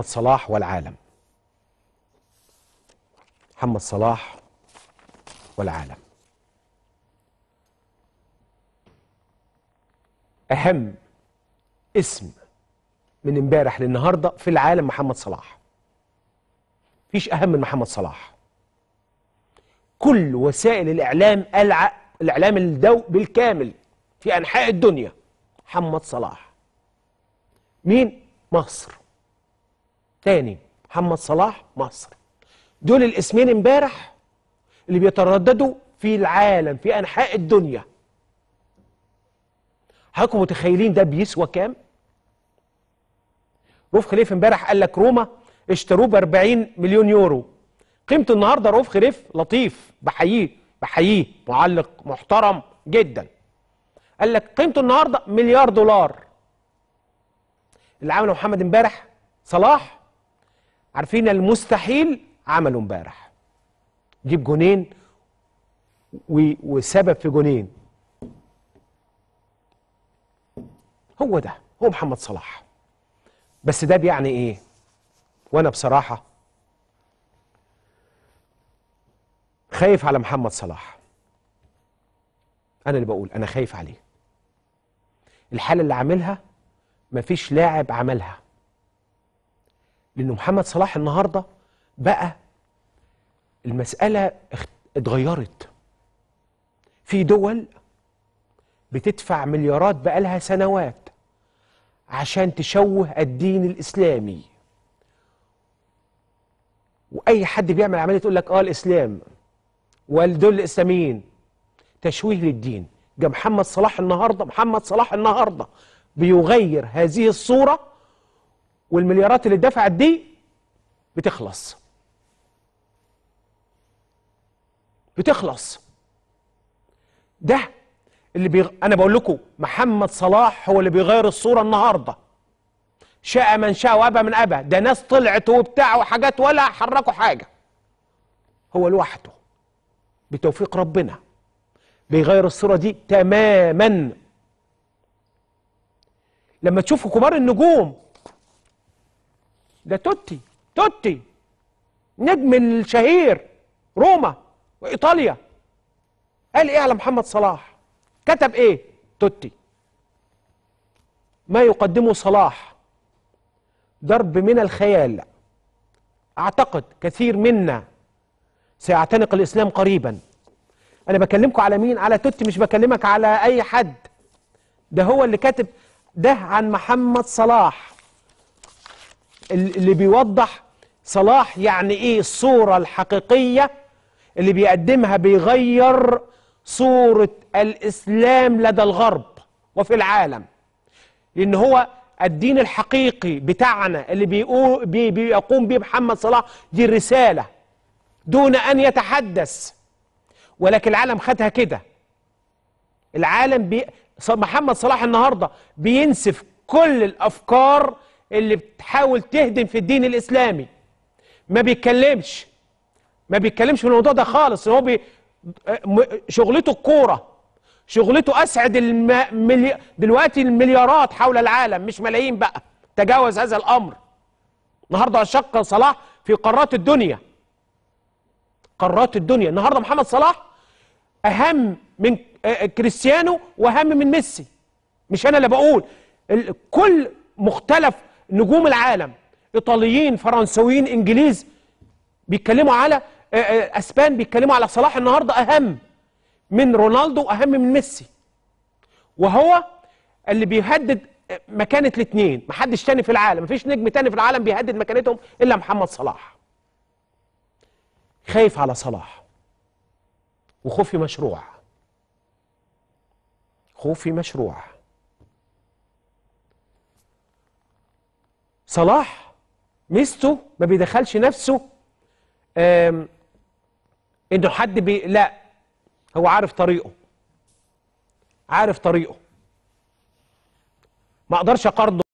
محمد صلاح والعالم محمد صلاح والعالم أهم اسم من امبارح للنهارده في العالم محمد صلاح مفيش أهم من محمد صلاح كل وسائل الإعلام ألع... الإعلام الدو بالكامل في أنحاء الدنيا محمد صلاح مين؟ مصر تاني محمد صلاح مصر دول الاسمين امبارح اللي بيترددوا في العالم في انحاء الدنيا حضراتكم متخيلين ده بيسوى كام روف خليف امبارح قال لك روما اشتروه ب 40 مليون يورو قيمته النهارده روف خليف لطيف بحييه بحييه معلق محترم جدا قال لك قيمته النهارده مليار دولار اللي عمله محمد امبارح صلاح عارفين المستحيل عمله امبارح جيب جونين وسبب في جونين هو ده هو محمد صلاح بس ده بيعني ايه وانا بصراحه خايف على محمد صلاح انا اللي بقول انا خايف عليه الحاله اللي عاملها مفيش لاعب عملها لأن محمد صلاح النهاردة بقى المسألة اتغيرت في دول بتدفع مليارات بقالها سنوات عشان تشوه الدين الإسلامي وأي حد بيعمل عملية تقول لك آه الإسلام والدول الإسلاميين تشويه للدين ده محمد صلاح النهارده محمد صلاح النهارده بيغير هذه الصوره والمليارات اللي اتدفعت دي بتخلص بتخلص ده اللي بيغ... انا بقول لكم محمد صلاح هو اللي بيغير الصوره النهارده شاء من شاء وابى من ابى ده ناس طلعت وبتاع وحاجات ولا حركوا حاجه هو لوحده بتوفيق ربنا بيغير الصوره دي تماما لما تشوفوا كبار النجوم ده توتي توتي نجم الشهير روما وايطاليا قال ايه على محمد صلاح كتب ايه توتي ما يقدمه صلاح ضرب من الخيال اعتقد كثير منا سيعتنق الاسلام قريبا انا بكلمكم على مين على توتي مش بكلمك على اي حد ده هو اللي كاتب ده عن محمد صلاح اللي بيوضح صلاح يعني ايه الصورة الحقيقية اللي بيقدمها بيغير صورة الإسلام لدى الغرب وفي العالم لأن هو الدين الحقيقي بتاعنا اللي بيقوم, بي بيقوم به محمد صلاح دي الرساله دون أن يتحدث ولكن العالم خدها كده العالم بي محمد صلاح النهاردة بينسف كل الأفكار اللي بتحاول تهدم في الدين الاسلامي ما بيتكلمش ما بيتكلمش في الموضوع ده خالص هو بي شغلته الكوره شغلته اسعد الم... ملي... دلوقتي المليارات حول العالم مش ملايين بقى تجاوز هذا الامر النهارده عشاق صلاح في قارات الدنيا قارات الدنيا النهارده محمد صلاح اهم من آه، آه، كريستيانو واهم من ميسي مش انا اللي بقول كل مختلف نجوم العالم ايطاليين فرنسويين انجليز بيتكلموا على اسبان بيتكلموا على صلاح النهارده اهم من رونالدو واهم من ميسي وهو اللي بيهدد مكانه الاثنين محدش تاني في العالم مفيش نجم تاني في العالم بيهدد مكانتهم الا محمد صلاح خايف على صلاح وخوفي مشروع خوفي مشروع صلاح ميزته ما بيدخلش نفسه انه حد بي لا هو عارف طريقه عارف طريقه ما اقدرش اقارنه